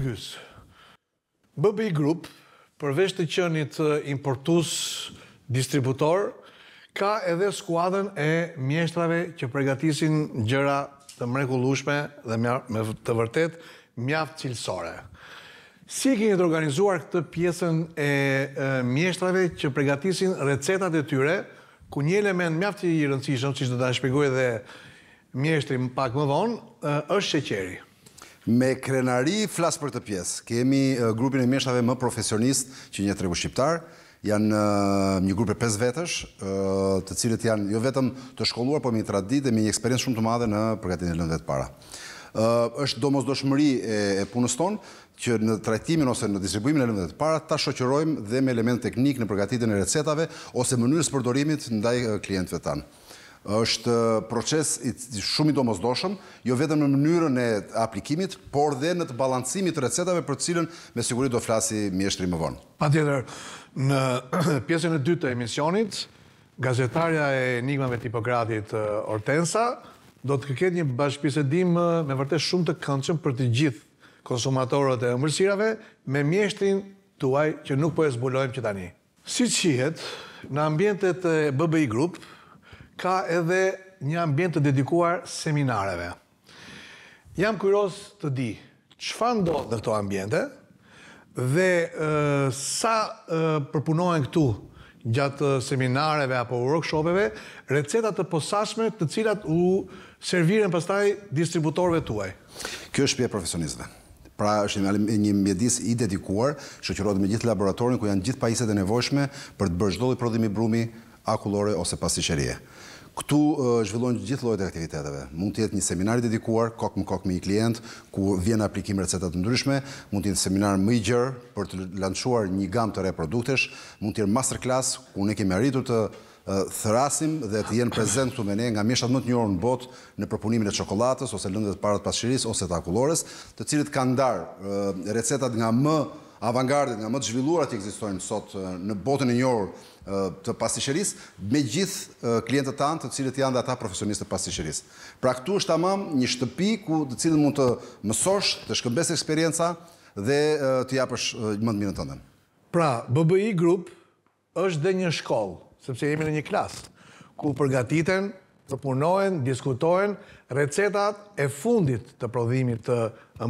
pyës. BBI Group, përveç të qënit importus distributor, ka edhe skuadën e mjeshtrave që pregatisin gjëra të mrekullushme dhe të vërtet mjaft cilësore. Si keni të organizuar këtë pjesën e mjeshtrave që pregatisin recetat e tyre, ku një element mjaft që i rëndësishëm, që që të da shpegoj dhe mjeshtri më pak më dhonë, është sheqeri. Qeqeri. Me krenari flasë për të pjesë. Kemi grupin e mjeshtave më profesionist që një tregu shqiptar. Janë një grup e 5 vetësh, të cilët janë jo vetëm të shkolluar, por me një tradit dhe me një eksperiencë shumë të madhe në përgatit e lëndëve të para. Êshtë do mos do shmëri e punës tonë, që në trajtimin ose në distribuimin e lëndëve të para, ta shoqërojmë dhe me element teknik në përgatit e në recetave, ose mënyrës përdorimit ndaj klientve tanë është proces shumë i do mëzdoshëm, jo vetëm në mënyrën e aplikimit, por dhe në të balancimit të recetave për cilën me sigurit do flasi mjeshtri më vonë. Pa tjetër, në pjesën e dytë të emisionit, gazetarja e enigmave të hipokratit eh, Ortensa do të këket një bashkëpisedim eh, me vërte shumë të këndqëm për të gjithë konsumatorët e mërësirave me mjeshtrin të uaj që nuk po e zbulojmë që tani. Si qihet, në ambjentet BBI Group, ka edhe një ambjent të dedikuar seminareve. Jam kujros të di, që fa ndodhë në këto ambjente, dhe sa përpunohen këtu gjatë seminareve apo workshopeve, recetat të posashme të cilat u serviren pastaj distributorve tuaj. Kjo është pje profesionistëve. Pra është një mjedis i dedikuar, shëqyrodhë me gjithë laboratorin, ku janë gjithë pajiset e nevojshme për të bërgjdo dhe prodhimi brumi akullore ose pasi qërije. Këtu zhvillon gjithë lojt e aktiviteteve. Mund të jetë një seminar i dedikuar, kokë më kokë me i klient, ku vjen aplikim recetat ndryshme, mund të jetë seminar më i gjërë për të lanëshuar një gam të re produktesh, mund të jetë masterclass, ku ne kemi arritur të thërasim dhe të jenë prezent të mene nga mishat më të njërën në botë në përpunimin e qokolatës, ose lëndet parët pasëshiris, ose të akullores, të cilit kanë ndarë recetat nga më avangardit nga më të zhvilluar ati eksistojnë sot në botën e njërë të pastisheris, me gjithë klientët të antë të cilët janë dhe ata profesionistë të pastisheris. Pra këtu është amam një shtëpi ku të cilën mund të mësosh, të shkëmbes e eksperienca dhe të japësh më të minë të ndëm. Pra, BBI Group është dhe një shkollë, sepse jemi në një klasë, ku përgatiten, të punojnë, diskutojnë recetat e fundit të prodhimit të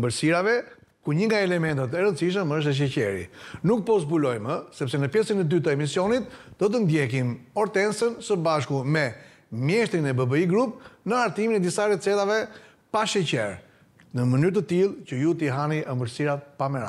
mbërsirave, ku një nga elementat e rëndësishëm është e sheqeri. Nuk po zbulojmë, sepse në pjesën e dy të emisionit, do të ndjekim ortensën së bashku me mjeshtin e BBI Group në artimin e disa recetave pa sheqer, në mënyrë të tilë që ju t'i hani ëmërsirat pa mera.